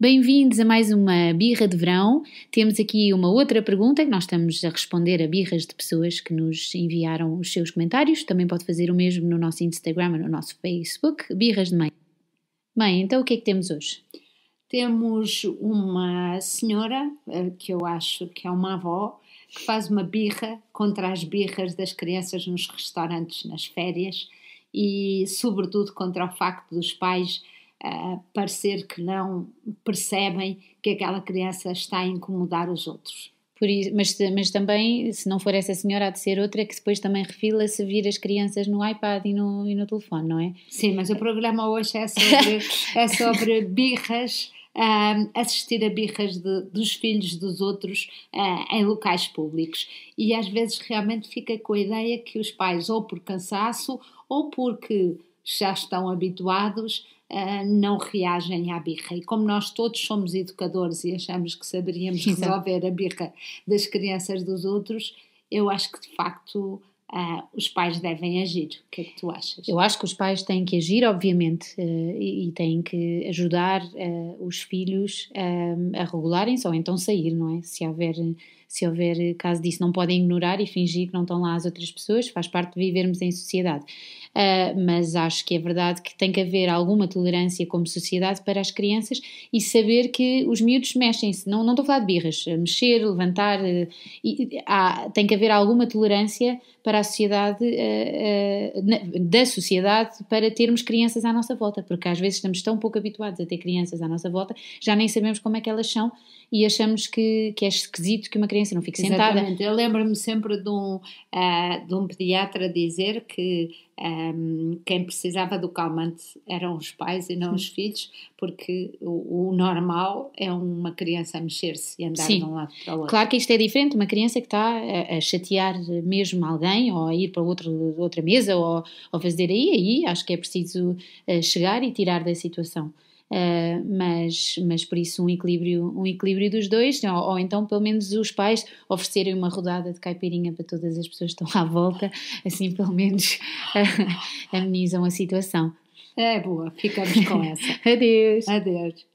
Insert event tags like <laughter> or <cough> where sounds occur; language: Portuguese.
Bem-vindos a mais uma birra de verão. Temos aqui uma outra pergunta que nós estamos a responder a birras de pessoas que nos enviaram os seus comentários. Também pode fazer o mesmo no nosso Instagram e no nosso Facebook. Birras de mãe. Mãe, então o que é que temos hoje? Temos uma senhora, eh, que eu acho que é uma avó, que faz uma birra contra as birras das crianças nos restaurantes nas férias e, sobretudo, contra o facto dos pais uh, parecer que não percebem que aquela criança está a incomodar os outros. Isso, mas, mas, também, se não for essa senhora, há de ser outra que depois também refila se vir as crianças no iPad e no, e no telefone, não é? Sim, mas o programa hoje é sobre, <laughs> é sobre birras. Um, ah, assistir a birras de, dos filhos dos outros uh, em locais públicos. E às vezes realmente fica com a ideia que os pais, ou por cansaço, ou porque já estão habituados, ah, não reagem à birra. E como nós todos somos educadores e achamos que saberíamos resolver a birra das crianças dos outros, eu acho que de facto Uh, os pais devem agir. O que é que tu achas? Eu acho que os pais têm que agir, obviamente, uh, e, e têm que ajudar uh, os filhos eh, a regularem-se ou então sair, não é? Se houver, se houver caso disso, não podem ignorar e fingir que não estão lá as outras pessoas, faz parte de vivermos em sociedade. Ah, mas acho que é verdade que tem que haver alguma tolerância como sociedade para as crianças e saber que os miúdos mexem-se. Não, não estou a falar de birras, mexer, levantar, e, há, tem que haver alguma tolerância para a sociedade, eh, eh, da sociedade para termos crianças à nossa volta, porque às vezes estamos tão pouco habituados a ter crianças à nossa volta, já nem sabemos como é que elas são e achamos que, que é esquisito que uma criança não fique sentada. Exatamente. Eu lembro-me sempre de um, eh, de um pediatra dizer que um, ehm, quem precisava do calmante eram os pais e não os filhos, porque o, o normal é uma criança mexer-se e andar Sim. de um lado para o outro. Claro que isto é diferente, uma criança que está a, a chatear mesmo alguém ou ir para outro, outra mesa ou, ou fazer aí, aí acho que é preciso eh, chegar e tirar da situação. Uh, mas, mas por isso um equilíbrio, um equilíbrio dos dois, ou, ou, então pelo menos os pais oferecerem uma rodada de caipirinha para todas as pessoas que estão à volta, <laughs> assim pelo menos uh, <laughs> amenizam a situação. É boa, ficamos com essa. <laughs> Adeus. Adeus.